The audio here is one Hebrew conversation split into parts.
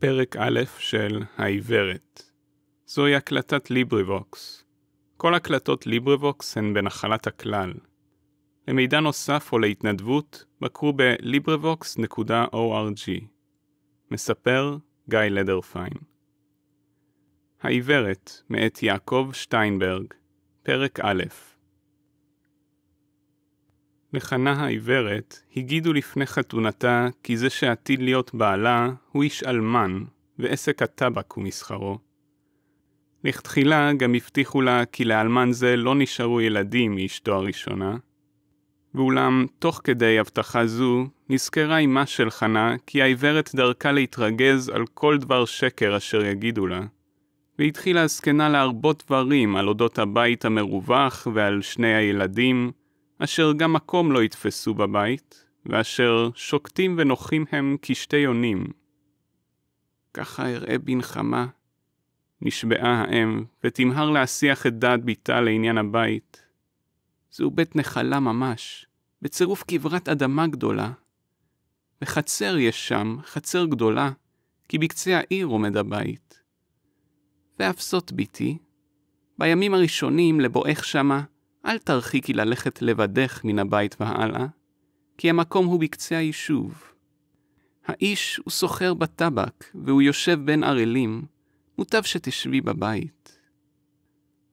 פרק א' של העיוורת. זוהי הקלטת ליברבוקס. כל הקלטות ליברבוקס הן בנחלת הכלל. למידע נוסף או להתנדבות, בקרו ב-librivox.org. מספר גיא לדרפיין. העיוורת, מאת יעקב שטיינברג, פרק א' לחנה העיוורת הגידו לפני חתונתה כי זה שעתיד להיות בעלה הוא איש אלמן, ועסק הטבק הוא מסחרו. לכתחילה גם הבטיחו לה כי לאלמן זה לא נשארו ילדים מאשתו הראשונה. ואולם, תוך כדי הבטחה זו, נזכרה אמה של חנה כי העיוורת דרכה להתרגז על כל דבר שקר אשר יגידו לה. והתחילה הזקנה להרבות דברים על אודות הבית המרווח ועל שני הילדים, אשר גם מקום לא יתפסו בבית, ואשר שוקטים ונוחים הם כשתי אונים. ככה אראה בנחמה. נשבעה האם, ותמהר להסיח את דעת בתה לעניין הבית. זהו בית נחלה ממש, בצירוף כברת אדמה גדולה. וחצר יש שם, חצר גדולה, כי בקצה העיר עומד הבית. ואף זאת ביתי, בימים הראשונים לבואך שמה, אל תרחיקי ללכת לבדך מן הבית והלאה, כי המקום הוא בקצה היישוב. האיש הוא סוחר בטבק, והוא יושב בין ערלים, מוטב שתשבי בבית.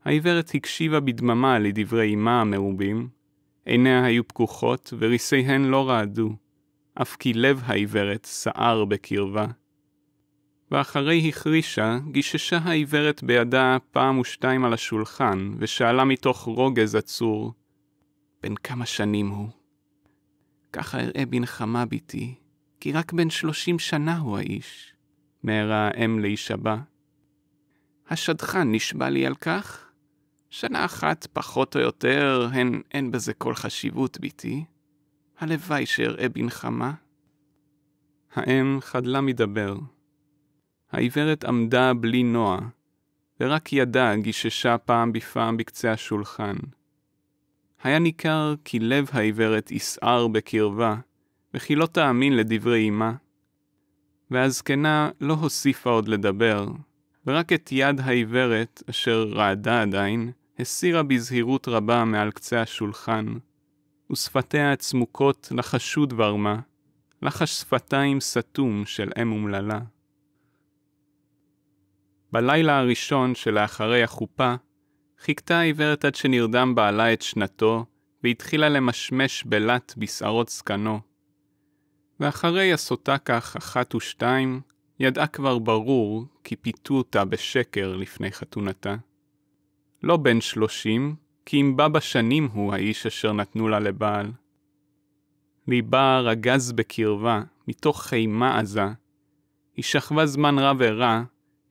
העיוורת הקשיבה בדממה לדברי אמה המרובים, עיניה היו פקוחות וריסיהן לא רעדו, אף כי לב העיוורת סער בקרבה. ואחרי החרישה, גיששה העיוורת בידה פעם ושתיים על השולחן, ושאלה מתוך רוגז עצור, בן כמה שנים הוא? ככה אראה בנחמה ביתי, כי רק בן שלושים שנה הוא האיש, מהרה האם לאיש הבא. השדכן נשבע לי על כך, שנה אחת פחות או יותר, הן אין בזה כל חשיבות, ביתי. הלוואי שאראה בנחמה. האם חדלה מדבר, העיוורת עמדה בלי נוע, ורק ידה גיששה פעם בפעם בקצה השולחן. היה ניכר כי לב העיוורת יסער בקרבה, וכי לא תאמין לדברי אמה. והזקנה לא הוסיפה עוד לדבר, ורק את יד העיוורת, אשר רעדה עדיין, הסירה בזהירות רבה מעל קצה השולחן, ושפתיה הצמוקות לחשו דבר מה, לחש שפתיים סתום של אם אומללה. בלילה הראשון שלאחרי החופה, חיכתה העיוורת עד שנרדם בעלה את שנתו, והתחילה למשמש בלט בשערות זקנו. ואחרי עשותה כך אחת ושתיים, ידעה כבר ברור כי פיתו אותה בשקר לפני חתונתה. לא בן שלושים, כי אם בא בשנים הוא האיש אשר נתנו לה לבעל. ליבה רגז בקרבה, מתוך חימה עזה. היא שכבה זמן רב ערה,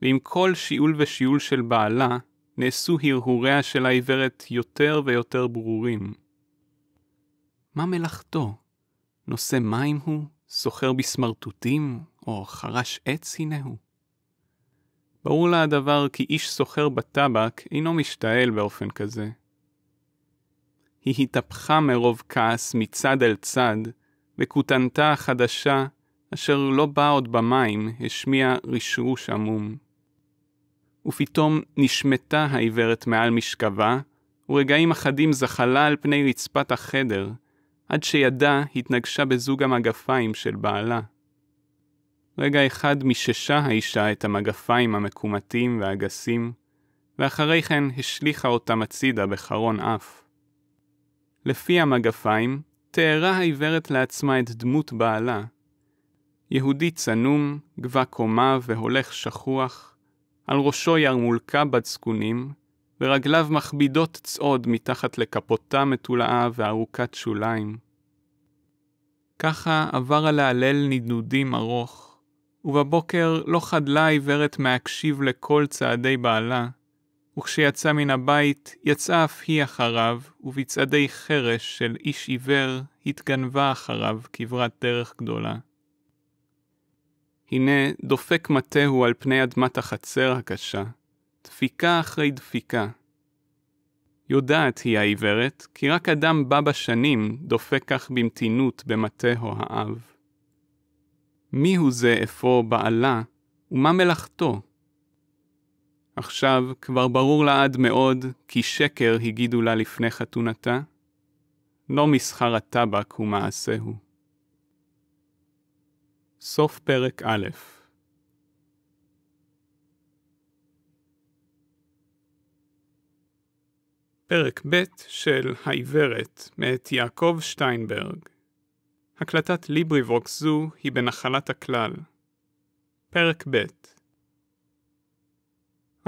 ועם כל שיעול ושיעול של בעלה, נעשו הרהוריה של העיוורת יותר ויותר ברורים. מה מלאכתו? נושא מים הוא? סוחר בסמרטוטים? או חרש עץ הוא? ברור לה הדבר כי איש סוחר בטבק אינו משתעל באופן כזה. היא התהפכה מרוב כעס מצד אל צד, וכותנתה החדשה, אשר לא באה עוד במים, השמיעה רשרוש עמום. ופתאום נשמטה העיוורת מעל משכבה, ורגעים אחדים זחלה על פני רצפת החדר, עד שידה התנגשה בזוג המגפיים של בעלה. רגע אחד מיששה האישה את המגפיים המקומטים והגסים, ואחרי כן השליכה אותם הצידה בחרון אף. לפי המגפיים, תיארה העיוורת לעצמה את דמות בעלה. יהודי צנום, גבה קומה והולך שכוח, על ראשו ירמולקה בת זקונים, ורגליו מכבידות צעוד מתחת לכפותה מתולאה וארוכת שוליים. ככה עבר על ההלל נדנודים ארוך, ובבוקר לא חדלה העיוורת מהקשיב לכל צעדי בעלה, וכשיצא מן הבית, יצאה אף היא אחריו, ובצעדי חרש של איש עיוור, התגנבה אחריו כברת דרך גדולה. הנה דופק מטהו על פני אדמת החצר הקשה, דפיקה אחרי דפיקה. יודעת היא העיוורת, כי רק אדם בא בשנים דופק כך במתינות במטהו האב. הוא זה אפוא בעלה, ומה מלאכתו? עכשיו כבר ברור לעד מאוד כי שקר הגידו לה לפני חתונתה. לא מסחר הטבק הוא מעשהו. סוף פרק א' פרק ב' של העיוורת מאת יעקב שטיינברג הקלטת ליבריבוקס זו היא בנחלת הכלל. פרק ב'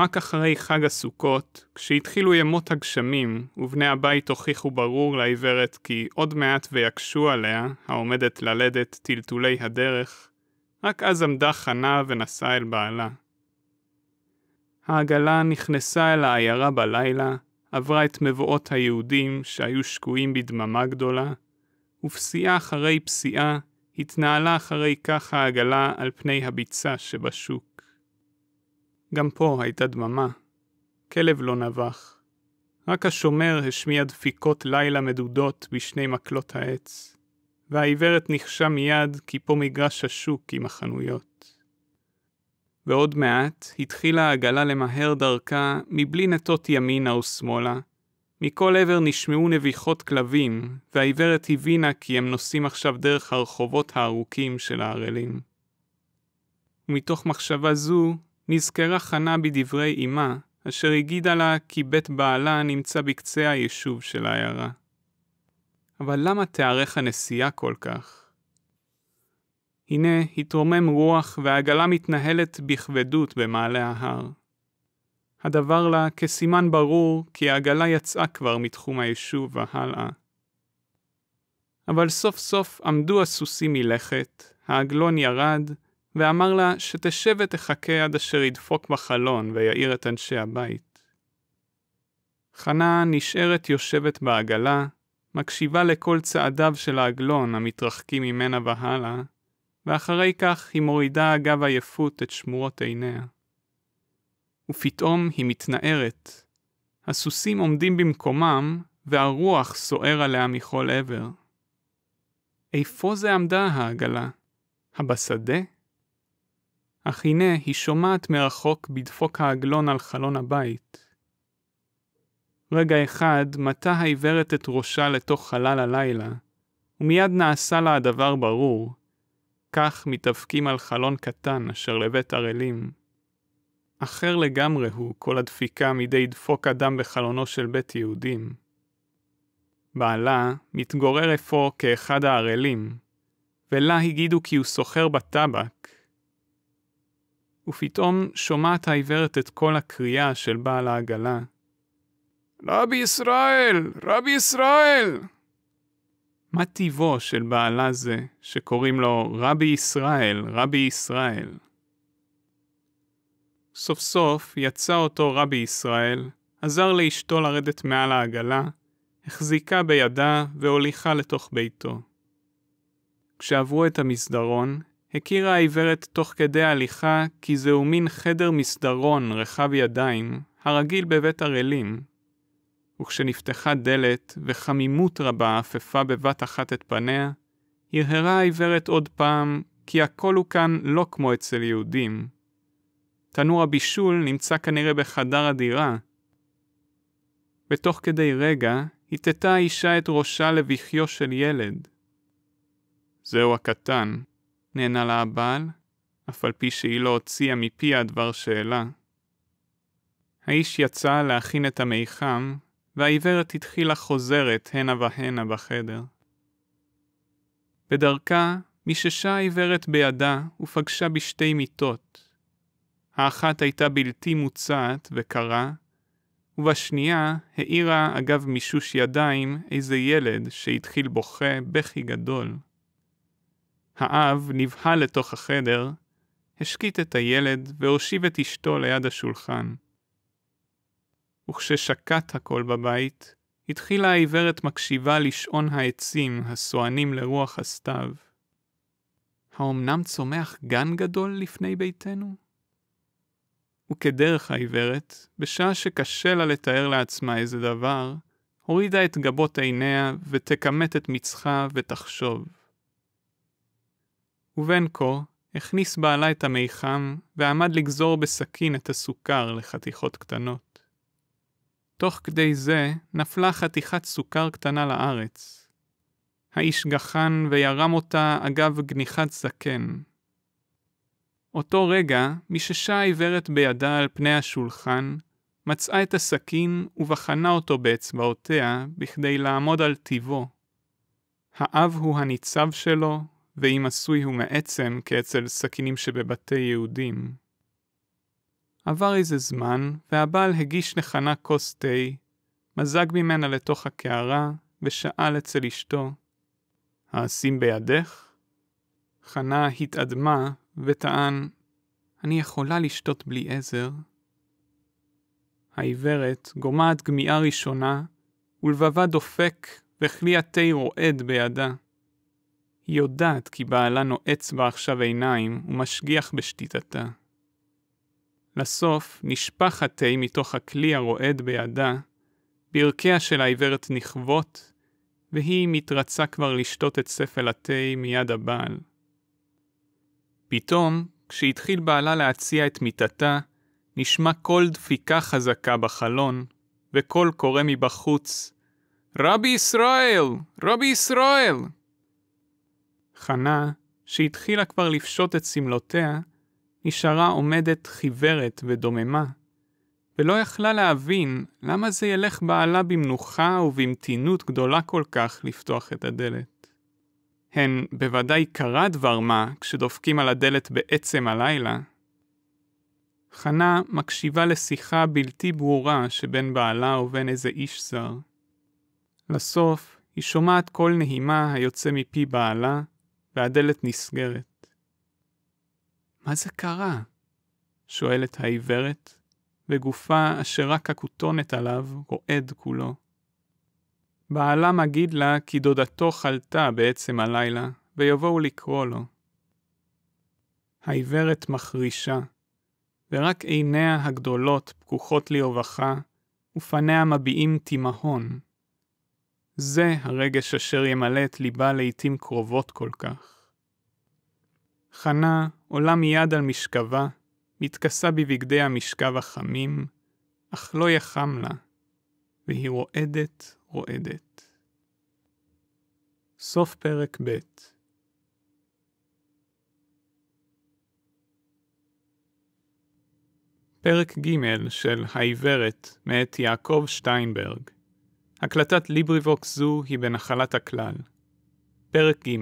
רק אחרי חג הסוכות, כשהתחילו ימות הגשמים, ובני הבית הוכיחו ברור לעיוורת כי עוד מעט ויקשו עליה, העומדת ללדת טלטולי הדרך, רק אז עמדה חנה ונסעה אל בעלה. העגלה נכנסה אל העיירה בלילה, עברה את מבואות היהודים שהיו שקועים בדממה גדולה, ופסיעה אחרי פסיעה התנהלה אחרי כך העגלה על פני הביצה שבשוק. גם פה הייתה דממה. כלב לא נבח. רק השומר השמיע דפיקות לילה מדודות בשני מקלות העץ, והעיוורת נחשה מיד כי פה מגרש השוק עם החנויות. ועוד מעט התחילה העגלה למהר דרכה מבלי נטות ימינה או שמאלה. מכל עבר נשמעו נביחות כלבים, והעיוורת הבינה כי הם נוסעים עכשיו דרך הרחובות הארוכים של הערלים. ומתוך מחשבה זו נזכרה חנה בדברי אמה, אשר הגידה לה כי בית בעלה נמצא בקצה היישוב של העיירה. אבל למה תארך הנסיעה כל כך? הנה, התרומם רוח והעגלה מתנהלת בכבדות במעלה ההר. הדבר לה כסימן ברור כי העגלה יצאה כבר מתחום היישוב והלאה. אבל סוף סוף עמדו הסוסים מלכת, העגלון ירד, ואמר לה שתשב ותחכה עד אשר ידפוק בחלון ויעיר את אנשי הבית. חנה נשארת יושבת בעגלה, מקשיבה לכל צעדיו של העגלון המתרחקים ממנה והלאה, ואחרי כך היא מורידה אגב עייפות את שמורות עיניה. ופתאום היא מתנערת. הסוסים עומדים במקומם, והרוח סוער עליה מכל עבר. איפה זה עמדה העגלה? הבשדה? אך הנה היא שומעת מרחוק בדפוק העגלון על חלון הבית. רגע אחד מטה העיוורת את ראשה לתוך חלל הלילה, ומיד נעשה לה הדבר ברור. כך מתאבקים על חלון קטן אשר לבית ערלים. אחר לגמרי הוא כל הדפיקה מידי דפוק אדם בחלונו של בית יהודים. בעלה מתגורר אפוא כאחד הערלים, ולה הגידו כי הוא סוחר בטבק, ופתאום שומעת העיוורת את כל הקריאה של בעל העגלה. רבי ישראל! רבי ישראל! מה טיבו של בעלה זה, שקוראים לו רבי ישראל, רבי ישראל? סוף סוף יצא אותו רבי ישראל, עזר לאשתו לרדת מעל העגלה, החזיקה בידה והוליכה לתוך ביתו. כשעברו את המסדרון, הכירה העיוורת תוך כדי הליכה כי זהו מין חדר מסדרון רחב ידיים, הרגיל בבית הראלים. וכשנפתחה דלת וחמימות רבה עפפה בבת אחת את פניה, הרהרה העיוורת עוד פעם כי הכל הוא כאן לא כמו אצל יהודים. תנור הבישול נמצא כנראה בחדר הדירה. ותוך כדי רגע, הטטה האישה את ראשה לבכיו של ילד. זהו הקטן, נענה לה הבעל, אף על פי שהיא לא הוציאה מפיה דבר שאלה. האיש יצא להכין את המיחם, והעיוורת התחילה חוזרת הנה והנה בחדר. בדרכה, מיששה העיוורת בידה ופגשה בשתי מיטות. האחת הייתה בלתי מוצעת וקרה, ובשנייה האירה אגב מישוש ידיים איזה ילד שהתחיל בוכה בכי גדול. האב נבהל לתוך החדר, השקיט את הילד והושיב את אשתו ליד השולחן. וכששקט הכל בבית, התחילה העיוורת מקשיבה לשעון העצים הסוענים לרוח הסתיו. האומנם צומח גן גדול לפני ביתנו? וכדרך העיוורת, בשעה שקשה לה לתאר לעצמה איזה דבר, הורידה את גבות עיניה ותכמת את מצחה ותחשוב. ובין כה, הכניס בעלה את המיחם, ועמד לגזור בסכין את הסוכר לחתיכות קטנות. תוך כדי זה, נפלה חתיכת סוכר קטנה לארץ. האיש גחן וירם אותה אגב גניחת זקן. אותו רגע, מששה העיוורת בידה על פני השולחן, מצאה את הסכין ובחנה אותו באצבעותיה בכדי לעמוד על טיבו. האב הוא הניצב שלו, ואם עשוי הוא מעצם כאצל סכינים שבבתי יהודים. עבר איזה זמן, והבעל הגיש לחנה כוס תה, מזג ממנה לתוך הקערה, ושאל אצל אשתו, האשים בידך? חנה התאדמה וטען, אני יכולה לשתות בלי עזר. העיוורת גומעת גמיעה ראשונה, ולבבה דופק וכלי התה רועד בידה. היא יודעת כי בעלה נועץ בה עכשיו עיניים ומשגיח בשתיתתה. לסוף נשפך התה מתוך הכלי הרועד בידה, ברכיה של העיוורת נכוות, והיא מתרצה כבר לשתות את ספל התה מיד הבעל. פתאום, כשהתחיל בעלה להציע את מיטתה, נשמע קול דפיקה חזקה בחלון, וקול קורא מבחוץ, רבי ישראל! רבי ישראל! חנה, שהתחילה כבר לפשוט את שמלותיה, נשארה עומדת חיוורת ודוממה, ולא יכלה להבין למה זה ילך בעלה במנוחה ובמתינות גדולה כל כך לפתוח את הדלת. הן בוודאי קרה דבר מה כשדופקים על הדלת בעצם הלילה. חנה מקשיבה לשיחה בלתי ברורה שבין בעלה ובין איזה איש זר. לסוף, היא שומעת קול נהימה היוצא מפי בעלה, והדלת נסגרת. מה זה קרה? שואלת העיוורת, וגופה אשר רק הכותונת עליו רועד כולו. בעלה מגיד לה כי דודתו חלתה בעצם הלילה, ויבואו לקרוא לו. העיוורת מחרישה, ורק עיניה הגדולות פקוחות לרווחה, ופניה מביעים תימהון. זה הרגש אשר ימלא את ליבה לעתים קרובות כל כך. חנה עולה מיד על משכבה, מתכסה בבגדי המשכב החמים, אך לא יחם לה, והיא רועדת, רועדת. סוף פרק ב' פרק ג' של העיוורת מאת יעקב שטיינברג הקלטת ליבריבוקס זו היא בנחלת הכלל. פרק ג'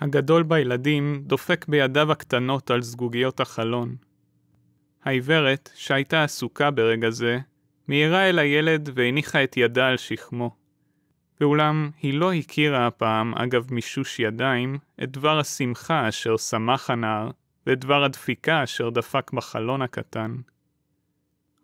הגדול בילדים דופק בידיו הקטנות על זגוגיות החלון. העיוורת, שהייתה עסוקה ברגע זה, מיהרה אל הילד והניחה את ידה על שכמו. ואולם, היא לא הכירה הפעם, אגב מישוש ידיים, את דבר השמחה אשר שמח הנער, ואת דבר הדפיקה אשר דפק בחלון הקטן.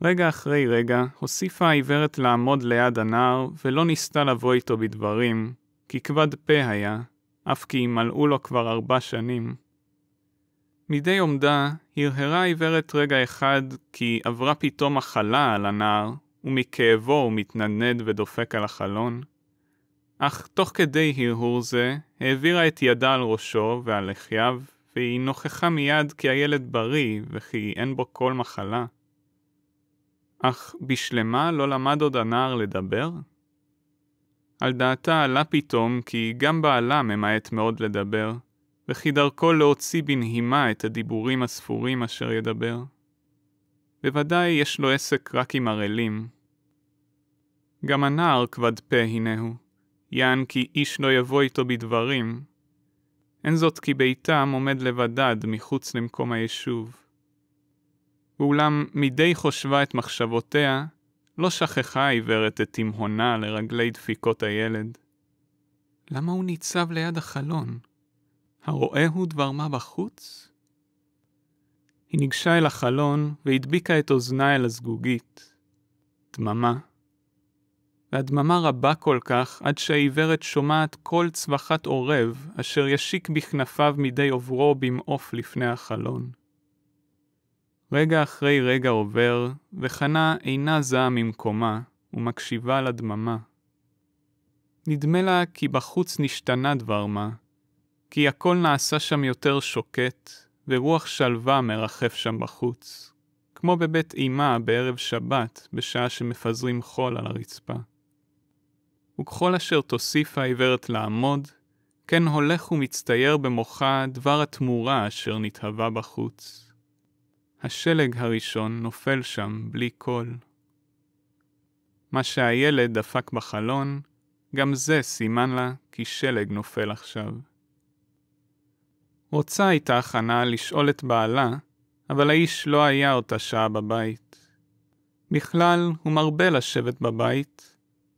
רגע אחרי רגע, הוסיפה העיוורת לעמוד ליד הנער, ולא ניסתה לבוא איתו בדברים, כי כבד פה היה, אף כי מלאו לו כבר ארבע שנים. מדי עומדה, הרהרה העיוורת רגע אחד, כי עברה פתאום מחלה על הנער, ומכאבו הוא מתנדנד ודופק על החלון. אך תוך כדי הרהור זה, העבירה את ידה על ראשו ועל לחייו, והיא נוכחה מיד כי הילד בריא, וכי אין בו כל מחלה. אך בשלמה לא למד עוד הנער לדבר? על דעתה עלה פתאום כי גם בעלה ממעט מאוד לדבר, וכי דרכו להוציא בנהימה את הדיבורים הספורים אשר ידבר. בוודאי יש לו עסק רק עם ערלים. גם הנער כבד פה הנהו, יען כי איש לא יבוא איתו בדברים. אין זאת כי ביתם עומד לבדד מחוץ למקום היישוב. ואולם מדי חושבה את מחשבותיה, לא שכחה העיוורת את תימהונה לרגלי דפיקות הילד. למה הוא ניצב ליד החלון? הרואה הוא דבר מה בחוץ? היא ניגשה אל החלון והדביקה את אוזנה אל הזגוגית. דממה. והדממה רבה כל כך עד שהעיוורת שומעת כל צווחת עורב אשר ישיק בכנפיו מדי עוברו במעוף לפני החלון. רגע אחרי רגע עובר, וחנה אינה זעה ממקומה, ומקשיבה לדממה. נדמה לה כי בחוץ נשתנה דבר מה, כי הכל נעשה שם יותר שוקט, ורוח שלווה מרחף שם בחוץ, כמו בבית אימה בערב שבת, בשעה שמפזרים חול על הרצפה. וככל אשר תוסיף העיוורת לעמוד, כן הולך ומצטייר במוחה דבר התמורה אשר נתהווה בחוץ. השלג הראשון נופל שם בלי קול. מה שהילד דפק בחלון, גם זה סימן לה כי שלג נופל עכשיו. רוצה הייתה חנה לשאול את בעלה, אבל האיש לא היה אותה שעה בבית. בכלל, הוא מרבה לשבת בבית,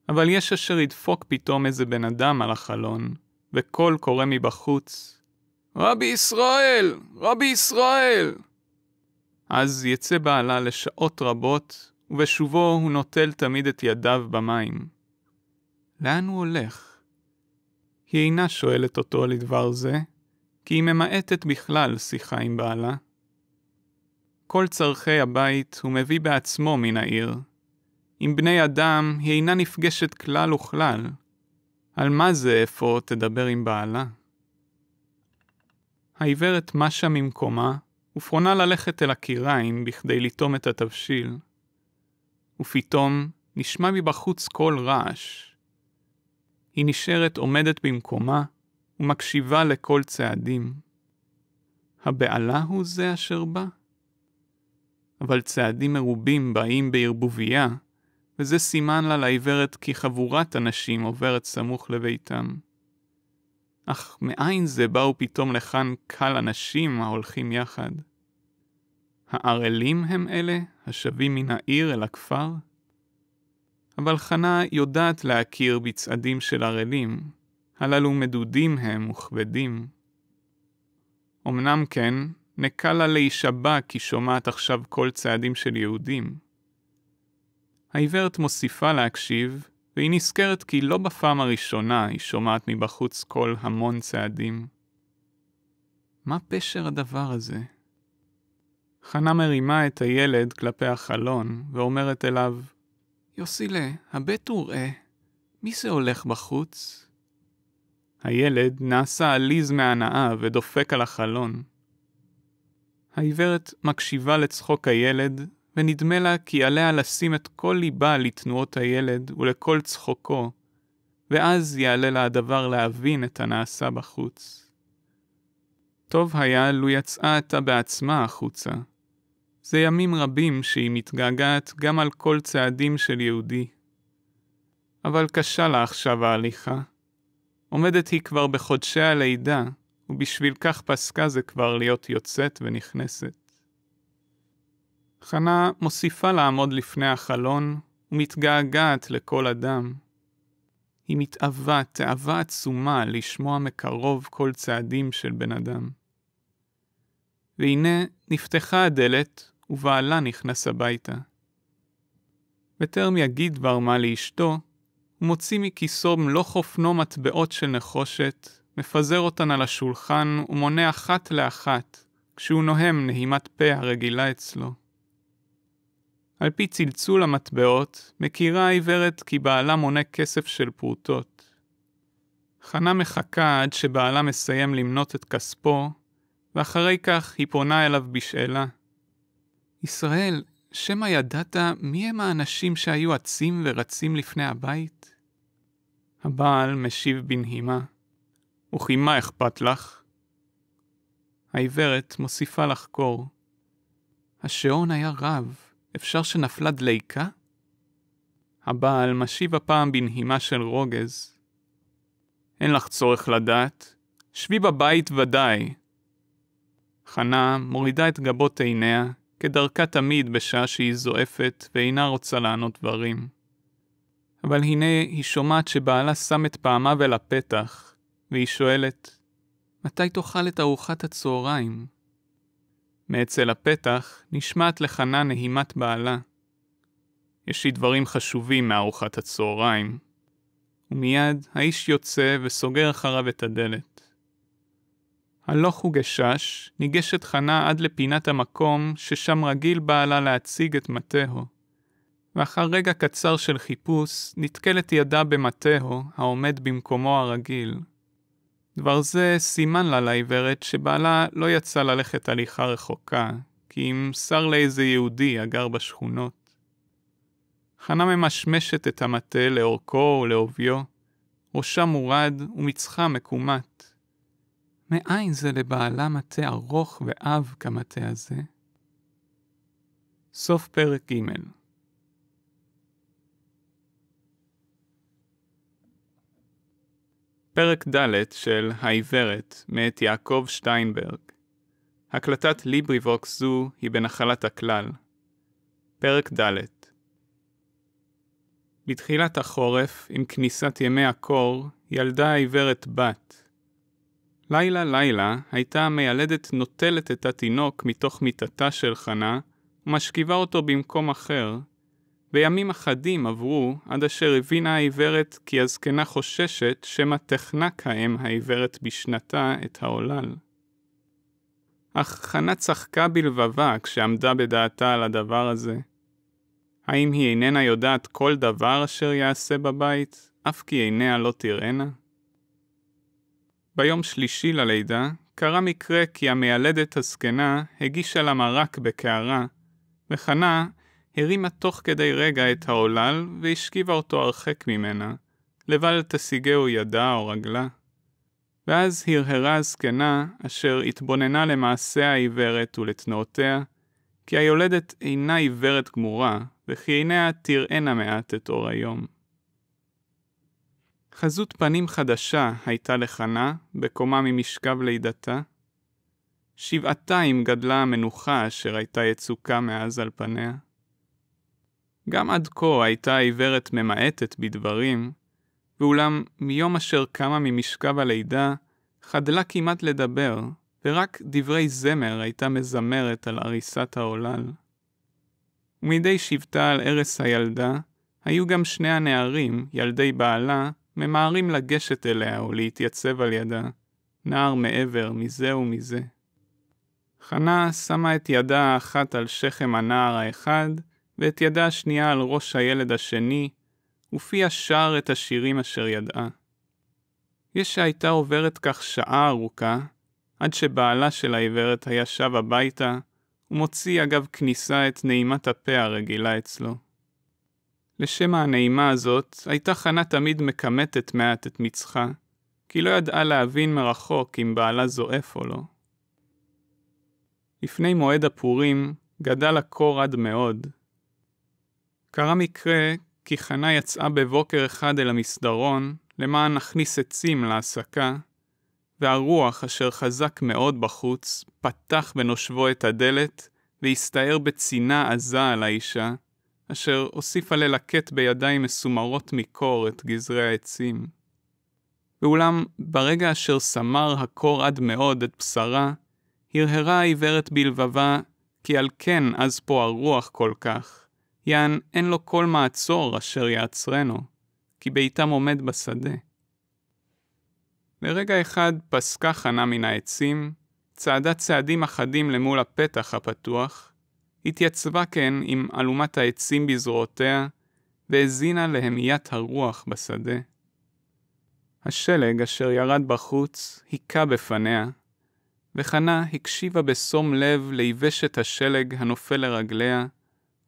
אבל יש אשר ידפוק פתאום איזה בן אדם על החלון, וקול קורא מבחוץ, רבי ישראל! רבי ישראל! אז יצא בעלה לשעות רבות, ובשובו הוא נוטל תמיד את ידיו במים. לאן הוא הולך? היא אינה שואלת אותו לדבר זה, כי היא ממעטת בכלל שיחה עם בעלה. כל צורכי הבית הוא מביא בעצמו מן העיר. עם בני אדם היא אינה נפגשת כלל וכלל. על מה זה אפוא תדבר עם בעלה? העיוורת משה ממקומה, ופונה ללכת אל הקיריים בכדי לטום את התבשיל. ופתאום נשמע מבחוץ קול רעש. היא נשארת עומדת במקומה ומקשיבה לכל צעדים. הבעלה הוא זה אשר בא? אבל צעדים מרובים באים בערבוביה, וזה סימן לה לעיוורת כי חבורת אנשים עוברת סמוך לביתם. אך מאין זה באו פתאום לכאן קל אנשים ההולכים יחד? הערלים הם אלה השבים מן העיר אל הכפר? אבל חנה יודעת להכיר בצעדים של ערלים, הללו מדודים הם וכבדים. אמנם כן, נקל לה להישבע כי שומעת עכשיו כל צעדים של יהודים. העיוורת מוסיפה להקשיב, והיא נזכרת כי לא בפעם הראשונה היא שומעת מבחוץ קול המון צעדים. מה פשר הדבר הזה? חנה מרימה את הילד כלפי החלון ואומרת אליו, יוסילה, הבט וראה, מי זה הולך בחוץ? הילד נעשה עליז מהנאה ודופק על החלון. העיוורת מקשיבה לצחוק הילד ונדמה לה כי עליה לשים את כל ליבה לתנועות הילד ולכל צחוקו, ואז יעלה לה הדבר להבין את הנעשה בחוץ. טוב היה לו יצאה עתה בעצמה החוצה. זה ימים רבים שהיא מתגעגעת גם על כל צעדים של יהודי. אבל קשה לה עכשיו ההליכה. עומדת היא כבר בחודשי הלידה, ובשביל כך פסקה זה כבר להיות יוצאת ונכנסת. חנה מוסיפה לעמוד לפני החלון, ומתגעגעת לכל אדם. היא מתאווה תאווה עצומה לשמוע מקרוב כל צעדים של בן אדם. והנה נפתחה הדלת, ובעלה נכנס הביתה. בטרם יגיד דבר מה לאשתו, הוא מוציא מכיסו מלוא חופנו מטבעות של נחושת, מפזר אותן על השולחן ומונה אחת לאחת, כשהוא נוהם נהימת פה הרגילה אצלו. על פי צלצול המטבעות, מכירה העיוורת כי בעלה מונה כסף של פרוטות. חנה מחכה עד שבעלה מסיים למנות את כספו, ואחרי כך היא פונה אליו בשאלה. ישראל, שמא ידעת מי הם האנשים שהיו עצים ורצים לפני הבית? הבעל משיב בנהימה, וכי מה אכפת לך? העיוורת מוסיפה לחקור. השעון היה רב, אפשר שנפלה דליקה? הבעל משיב הפעם בנהימה של רוגז. אין לך צורך לדעת, שבי בבית ודאי. חנה מורידה את גבות עיניה, כדרכה תמיד בשעה שהיא זועפת ואינה רוצה לענות דברים. אבל הנה היא שומעת שבעלה שם את פעמיו אל הפתח, והיא שואלת, מתי תאכל את ארוחת הצהריים? מאצל הפתח נשמעת לחנה נהימת בעלה. יש לי דברים חשובים מארוחת הצהריים. ומיד האיש יוצא וסוגר אחריו את הדלת. הלוך וגשש, ניגשת חנה עד לפינת המקום ששם רגיל בעלה להציג את מטהו. ואחר רגע קצר של חיפוש, נתקלת ידה במטהו העומד במקומו הרגיל. דבר זה סימן לה לעיוורת שבעלה לא יצא ללכת הליכה רחוקה, כי שר לאיזה יהודי הגר בשכונות. חנה ממשמשת את המטה לאורכו ולעוביו, ראשה מורד ומצחה מקומט. מאין זה לבעלה מטה ארוך ועב כמטה הזה? סוף פרק ג' פרק ד' של העיוורת, מאת יעקב שטיינברג. הקלטת ליבריבוקס זו היא בנחלת הכלל. פרק ד' בתחילת החורף, עם כניסת ימי הקור, ילדה העיוורת בת. לילה-לילה הייתה המיילדת נוטלת את התינוק מתוך מיטתה של חנה, ומשכיבה אותו במקום אחר, וימים אחדים עברו עד אשר הבינה העיוורת כי הזקנה חוששת שמא תחנק האם העיוורת בשנתה את העולל. אך חנה צחקה בלבבה כשעמדה בדעתה על הדבר הזה. האם היא איננה יודעת כל דבר אשר יעשה בבית, אף כי עיניה לא תראנה? ביום שלישי ללידה, קרה מקרה כי המיילדת הזקנה הגישה לה מרק בקערה, וחנה הרימה תוך כדי רגע את העולל והשכיבה אותו הרחק ממנה, לבל תשיגהו ידה או רגלה. ואז הרהרה הזקנה, אשר התבוננה למעשה העיוורת ולתנועותיה, כי היולדת אינה עיוורת גמורה, וכי עיניה תראינה מעט את אור היום. חזות פנים חדשה הייתה לחנה, בקומה ממשכב לידתה. שבעתיים גדלה המנוחה אשר הייתה יצוקה מאז על פניה. גם עד כה הייתה העיוורת ממעטת בדברים, ואולם מיום אשר קמה ממשכב הלידה, חדלה כמעט לדבר, ורק דברי זמר הייתה מזמרת על עריסת העולל. ומדי שבטה על ערש הילדה, היו גם שני הנערים, ילדי בעלה, ממהרים לגשת אליה או להתייצב על ידה, נער מעבר, מזה ומזה. חנה שמה את ידה האחת על שכם הנער האחד, ואת ידה השנייה על ראש הילד השני, ופיה שר את השירים אשר ידעה. יש שהייתה עוברת כך שעה ארוכה, עד שבעלה של העיוורת היה שב הביתה, ומוציא אגב כניסה את נעימת הפה הרגילה אצלו. לשם הנעימה הזאת, הייתה חנה תמיד מקמטת מעט את מצחה, כי לא ידעה להבין מרחוק אם בעלה זועף או לא. לפני מועד הפורים, גדל הקור עד מאוד, קרה מקרה כי חנה יצאה בבוקר אחד אל המסדרון למען נכניס עצים להסקה, והרוח אשר חזק מאוד בחוץ פתח בנושבו את הדלת והסתער בצינה עזה על האישה, אשר הוסיפה ללקט בידיים מסומרות מקור את גזרי העצים. ואולם, ברגע אשר סמר הקור עד מאוד את בשרה, הרהרה העיוורת בלבבה, כי על כן אז פה הרוח כל כך. יען אין לו כל מעצור אשר יעצרנו, כי ביתם עומד בשדה. לרגע אחד פסקה חנה מן העצים, צעדה צעדים אחדים למול הפתח הפתוח, התייצבה כן עם אלומת העצים בזרועותיה, והזינה להמיית הרוח בשדה. השלג אשר ירד בחוץ היכה בפניה, וחנה הקשיבה בשום לב ליבשת השלג הנופל לרגליה,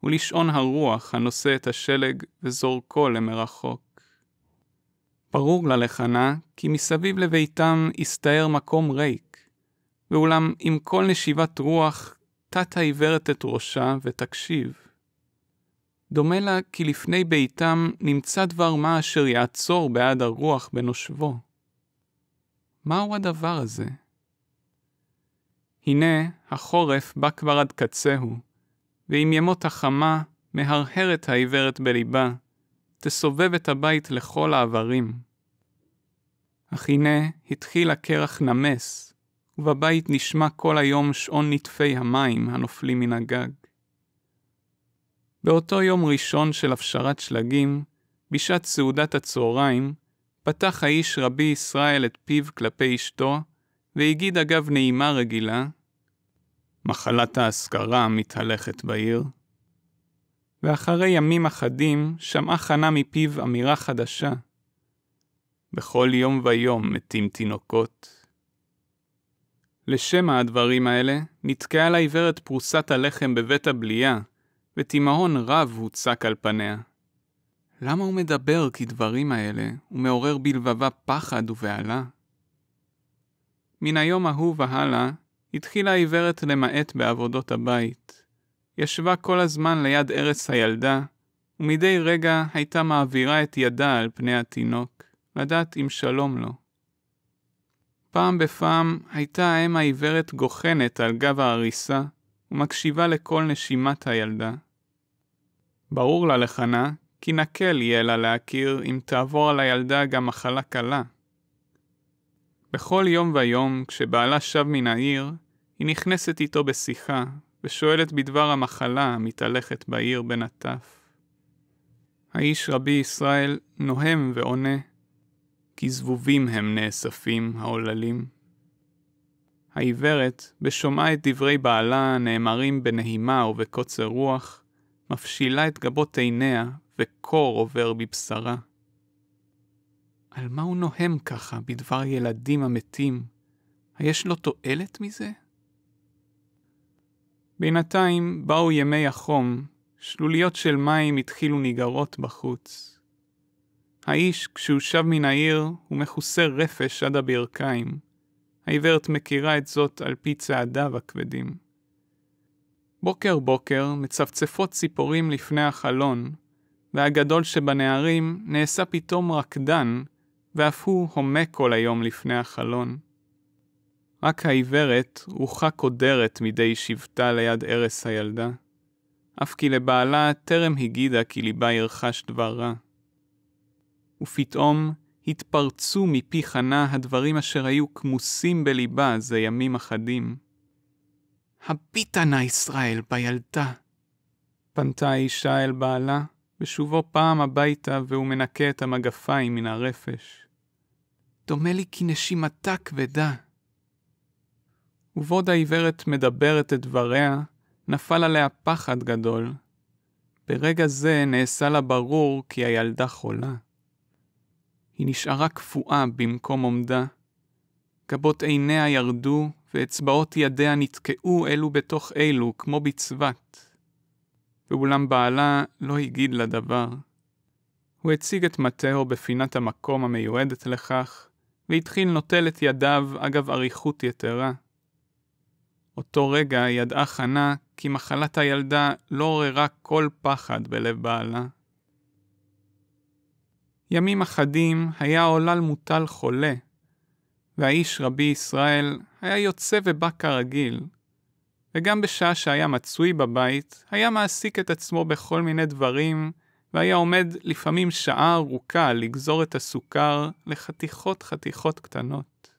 ולשעון הרוח הנושא את השלג וזורקו למרחוק. ברור ללחנה כי מסביב לביתם הסתער מקום ריק, ואולם עם כל נשיבת רוח תת העיוורת את ראשה ותקשיב. דומה לה כי לפני ביתם נמצא דבר מה אשר יעצור בעד הרוח בנושבו. מהו הדבר הזה? הנה, החורף בא כבר עד קצהו, ועם ימות החמה מהרהרת העיוורת בליבה, תסובב את הבית לכל העברים. אך הנה התחיל הקרח נמס, ובבית נשמע כל היום שעון נטפי המים הנופלים מן הגג. באותו יום ראשון של הפשרת שלגים, בשעת סעודת הצהריים, פתח האיש רבי ישראל את פיו כלפי אשתו, והגיד אגב נעימה רגילה, מחלת ההשכרה מתהלכת בעיר. ואחרי ימים אחדים שמעה חנה מפיו אמירה חדשה. בכל יום ויום מתים תינוקות. לשמע הדברים האלה, נתקעה לעיוורת פרוסת הלחם בבית הבלייה, ותימהון רב הוצק על פניה. למה הוא מדבר כדברים האלה, ומעורר בלבבה פחד ובהלה? מן היום ההוא והלאה, התחילה העיוורת למעט בעבודות הבית. ישבה כל הזמן ליד ארץ הילדה, ומדי רגע הייתה מעבירה את ידה על פני התינוק, לדעת אם שלום לו. פעם בפעם הייתה האם העיוורת גוחנת על גב העריסה, ומקשיבה לכל נשימת הילדה. ברור לה לחנה, כי נקל יהיה לה להכיר אם תעבור על הילדה גם מחלה קלה. בכל יום ויום, כשבעלה שב מן העיר, היא נכנסת איתו בשיחה, ושואלת בדבר המחלה המתהלכת בעיר בין הטף. האיש רבי ישראל נוהם ועונה, כי זבובים הם נאספים, העוללים. העיוורת, בשומעה את דברי בעלה הנאמרים בנהימה ובקוצר רוח, מפשילה את גבות עיניה, וקור עובר בבשרה. על מה הוא נוהם ככה בדבר ילדים המתים? היש לו תועלת מזה? בינתיים באו ימי החום, שלוליות של מים התחילו ניגרות בחוץ. האיש, כשהוא שב מן העיר, הוא מכוסה רפש עד הברכיים. העיוורת מכירה את זאת על פי צעדיו הכבדים. בוקר בוקר מצפצפות ציפורים לפני החלון, והגדול שבנערים נעשה פתאום רקדן, ואף הוא הומה כל היום לפני החלון. רק העיוורת רוחה קודרת מדי שבטה ליד ערש הילדה, אף כי לבעלה טרם הגידה כי ליבה ירחש דבר רע. ופתאום התפרצו מפי חנה הדברים אשר היו כמוסים בליבה זה ימים אחדים. הביטה נא ישראל בילדה. פנתה האישה אל בעלה, בשובו פעם הביתה והוא מנקה את המגפיים מן הרפש. דומה לי כי נשימתה כבדה. ובעוד העיוורת מדברת את דבריה, נפל עליה פחד גדול. ברגע זה נעשה לה ברור כי הילדה חולה. היא נשארה קפואה במקום עומדה. גבות עיניה ירדו, ואצבעות ידיה נתקעו אלו בתוך אלו, כמו בצבת. ואולם בעלה לא הגיד לה דבר. הוא הציג את מטהו בפינת המקום המיועדת לכך, והתחיל נוטל את ידיו אגב אריכות יתרה. אותו רגע ידעה חנה כי מחלת הילדה לא עוררה כל פחד בלב בעלה. ימים אחדים היה העולל מוטל חולה, והאיש רבי ישראל היה יוצא ובא כרגיל, וגם בשעה שהיה מצוי בבית, היה מעסיק את עצמו בכל מיני דברים, והיה עומד לפעמים שעה ארוכה לגזור את הסוכר לחתיכות חתיכות קטנות.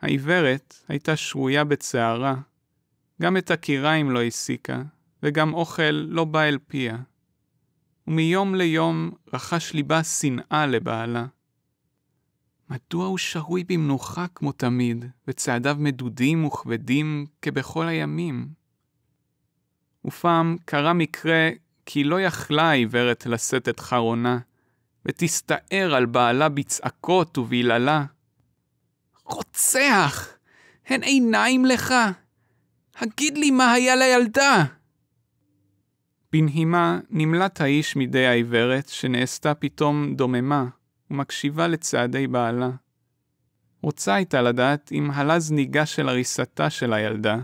העיוורת הייתה שרויה בצערה, גם את הקיריים לא הסיקה, וגם אוכל לא בא אל פיה. ומיום ליום רכש ליבה שנאה לבעלה, מדוע הוא שרוי במנוחה כמו תמיד, וצעדיו מדודים וכבדים כבכל הימים? ופעם קרה מקרה כי לא יכלה העיוורת לשאת את חרונה, ותסתער על בעלה בצעקות וביללה. רוצח! הן עיניים לך! הגיד לי מה היה לילדה! בנהימה נמלט האיש מידי העיוורת, שנעשתה פתאום דוממה. ומקשיבה לצעדי בעלה. רוצה הייתה לדעת אם הלז ניגש של הריסתה של הילדה,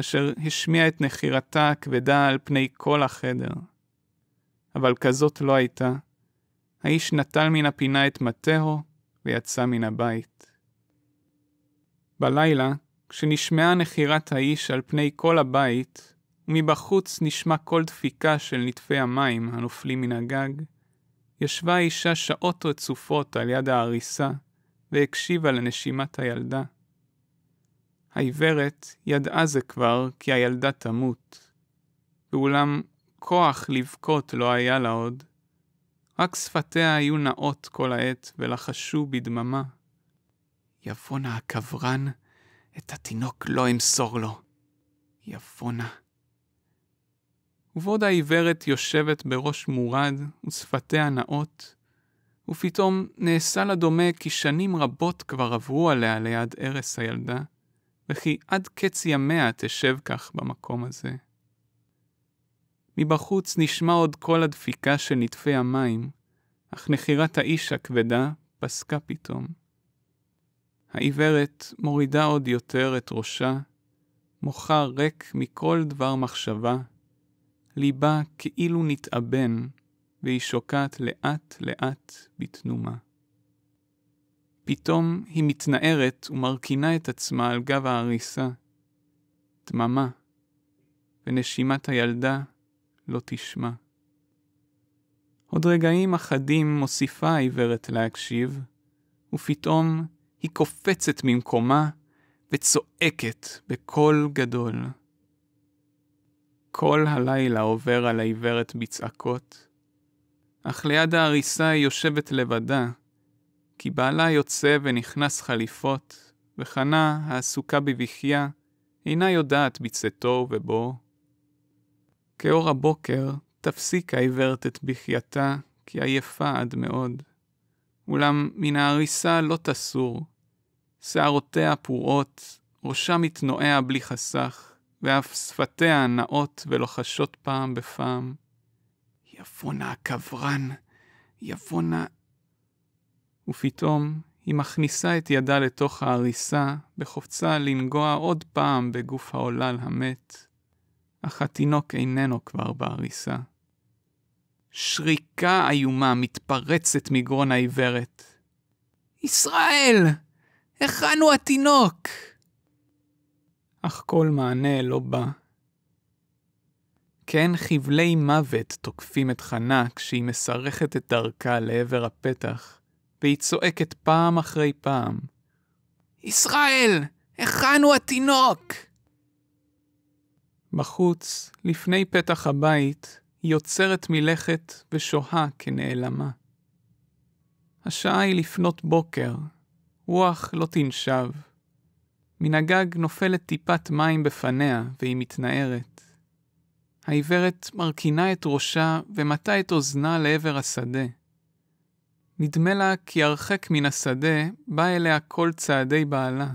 אשר השמיעה את נחירתה הכבדה על פני כל החדר. אבל כזאת לא הייתה. האיש נטל מן הפינה את מטהו ויצא מן הבית. בלילה, כשנשמעה נחירת האיש על פני כל הבית, ומבחוץ נשמע קול דפיקה של נטפי המים הנופלים מן הגג, ישבה האישה שעות רצופות על יד העריסה, והקשיבה לנשימת הילדה. העיוורת ידעה זה כבר כי הילדה תמות, ואולם כוח לבכות לא היה לה עוד, רק שפתיה היו נאות כל העת ולחשו בדממה. יבונה הקברן, את התינוק לא אמסור לו. יבונה. ובעוד העיוורת יושבת בראש מורד, ושפתיה נאות, ופתאום נעשה לה דומה כי שנים רבות כבר עברו עליה ליד ערש הילדה, וכי עד קץ ימיה תשב כך במקום הזה. מבחוץ נשמע עוד קול הדפיקה של נטפי המים, אך נחירת האיש הכבדה פסקה פתאום. העיוורת מורידה עוד יותר את ראשה, מוחה ריק מכל דבר מחשבה, ליבה כאילו נתאבן, והיא שוקעת לאט-לאט בתנומה. פתאום היא מתנערת ומרכינה את עצמה על גב ההריסה. דממה, ונשימת הילדה לא תשמע. עוד רגעים אחדים מוסיפה העיוורת להקשיב, ופתאום היא קופצת ממקומה וצועקת בקול גדול. כל הלילה עובר על העיוורת בצעקות. אך ליד ההריסה היא יושבת לבדה, כי בעלה יוצא ונכנס חליפות, וחנה, העסוקה בבכייה, אינה יודעת בצאתו ובו. כאור הבוקר, תפסיק העיוורת את בחייתה, כי עייפה עד מאוד. אולם מן ההריסה לא תסור. שערותיה פורעות, ראשה מתנועע בלי חסך, ואף שפתיה נעות ולוחשות פעם בפעם. יבונה הקברן, יבונה... ופתאום היא מכניסה את ידה לתוך העריסה, וחופצה לנגוע עוד פעם בגוף העולל המת, אך התינוק איננו כבר בעריסה. שריקה איומה מתפרצת מגרון העיוורת. ישראל! הוא התינוק! אך כל מענה לא בא. כן, חבלי מוות תוקפים את חנה כשהיא מסרכת את דרכה לעבר הפתח, והיא צועקת פעם אחרי פעם. ישראל! היכן הוא התינוק? בחוץ, לפני פתח הבית, היא עוצרת מלכת ושוהה כנעלמה. השעה היא לפנות בוקר, רוח לא תנשב, מן הגג נופלת טיפת מים בפניה, והיא מתנערת. העיוורת מרכינה את ראשה ומטה את אוזנה לעבר השדה. נדמה לה כי הרחק מן השדה, בא אליה כל צעדי בעלה.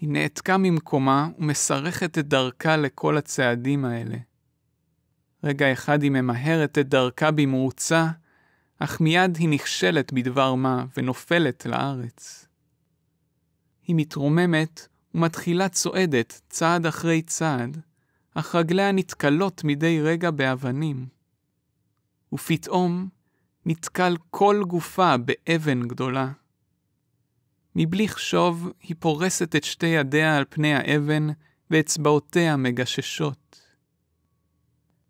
היא נעתקה ממקומה ומסרכת את דרכה לכל הצעדים האלה. רגע אחד היא ממהרת את דרכה במרוצה, אך מיד היא נכשלת בדבר מה ונופלת לארץ. היא מתרוממת ומתחילה צועדת צעד אחרי צעד, אך רגליה נתקלות מדי רגע באבנים. ופתאום נתקל כל גופה באבן גדולה. מבלי חשוב, היא פורסת את שתי ידיה על פני האבן, ואצבעותיה מגששות.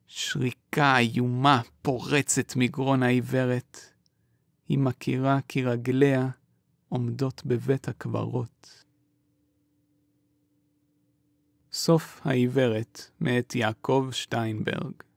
שריקה איומה פורצת מגרון העיוורת. היא מכירה כי רגליה עומדות בבית הקברות. סוף העיוורת, מאת יעקב שטיינברג